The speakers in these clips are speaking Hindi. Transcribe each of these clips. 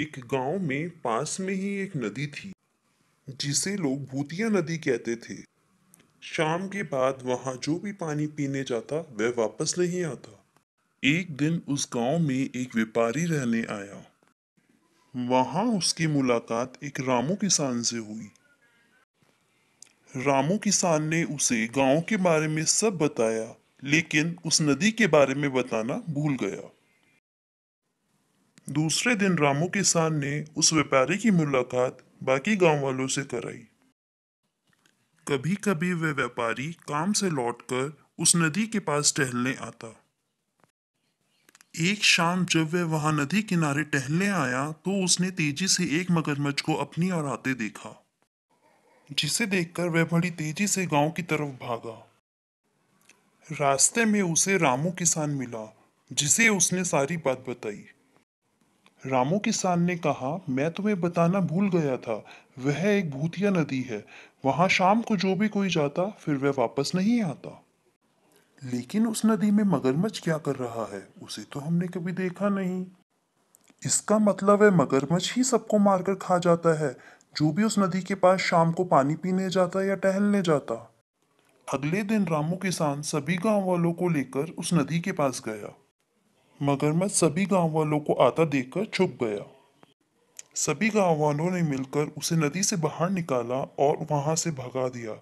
एक गांव में पास में ही एक नदी थी जिसे लोग भूतिया नदी कहते थे शाम के बाद वहां जो भी पानी पीने जाता वह वापस नहीं आता एक दिन उस गांव में एक व्यापारी रहने आया वहां उसकी मुलाकात एक रामू किसान से हुई रामू किसान ने उसे गांव के बारे में सब बताया लेकिन उस नदी के बारे में बताना भूल गया दूसरे दिन रामू किसान ने उस व्यापारी की मुलाकात बाकी गांव वालों से कराई कभी कभी वह व्यापारी काम से लौटकर उस नदी के पास टहलने आता एक शाम जब वह वहां नदी किनारे टहलने आया तो उसने तेजी से एक मगरमच्छ को अपनी ओर आते देखा जिसे देखकर वह बड़ी तेजी से गांव की तरफ भागा रास्ते में उसे रामू किसान मिला जिसे उसने सारी बात बताई रामू किसान ने कहा मैं तुम्हें बताना भूल गया था वह एक भूतिया नदी है वहां शाम को जो भी कोई जाता फिर वह वापस नहीं आता लेकिन उस नदी में मगरमच्छ क्या कर रहा है उसे तो हमने कभी देखा नहीं इसका मतलब है मगरमच्छ ही सबको मारकर खा जाता है जो भी उस नदी के पास शाम को पानी पीने जाता या टहलने जाता अगले दिन रामू किसान सभी गांव वालों को लेकर उस नदी के पास गया मगर मैं सभी गांव वालों को आता देखकर छुप गया सभी गांव वालों ने मिलकर उसे नदी से बाहर निकाला और वहां से भगा दिया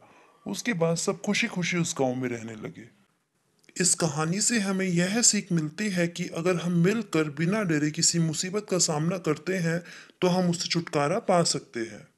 उसके बाद सब खुशी खुशी उस गांव में रहने लगे इस कहानी से हमें यह सीख मिलती है कि अगर हम मिलकर बिना डरे किसी मुसीबत का सामना करते हैं तो हम उससे छुटकारा पा सकते हैं